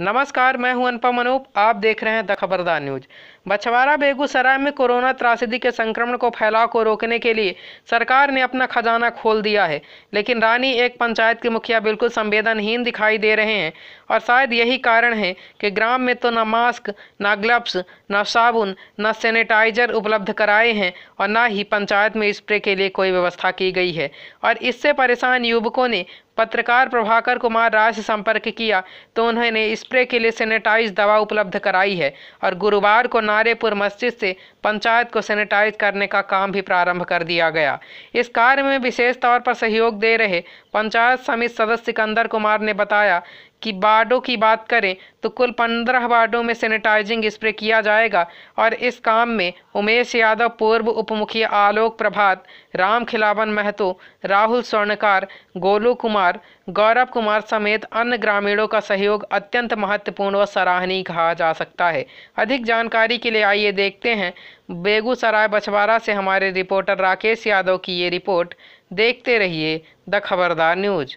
नमस्कार मैं हूं अनुपम अनूप आप देख रहे हैं द खबरदार न्यूज बछवाड़ा बेगूसराय में कोरोना त्रासदी के संक्रमण को फैलाव को रोकने के लिए सरकार ने अपना खजाना खोल दिया है लेकिन रानी एक पंचायत के मुखिया बिल्कुल संवेदनहीन दिखाई दे रहे हैं और शायद यही कारण है कि ग्राम में तो न मास्क न ग्लव्स न साबुन न सैनिटाइजर उपलब्ध कराए हैं और न ही पंचायत में स्प्रे के लिए कोई व्यवस्था की गई है और इससे परेशान युवकों ने पत्रकार प्रभाकर कुमार राय से संपर्क किया तो उन्होंने स्प्रे के लिए सैनिटाइज दवा उपलब्ध कराई है और गुरुवार को नारेपुर मस्जिद से पंचायत को सैनिटाइज करने का काम भी प्रारंभ कर दिया गया इस कार्य में विशेष तौर पर सहयोग दे रहे पंचायत समिति सदस्य सिकंदर कुमार ने बताया की वार्डों की बात करें तो कुल पंद्रह वार्डों में सैनिटाइजिंग स्प्रे किया जाएगा और इस काम में उमेश यादव पूर्व उप आलोक प्रभात राम खिलावन महतो राहुल स्वर्णकार गोलू कुमार गौरव कुमार समेत अन्य ग्रामीणों का सहयोग अत्यंत महत्वपूर्ण व सराहनीय कहा जा सकता है अधिक जानकारी के लिए आइए देखते हैं बेगूसराय बछवारा से हमारे रिपोर्टर राकेश यादव की ये रिपोर्ट देखते रहिए द खबरदार न्यूज़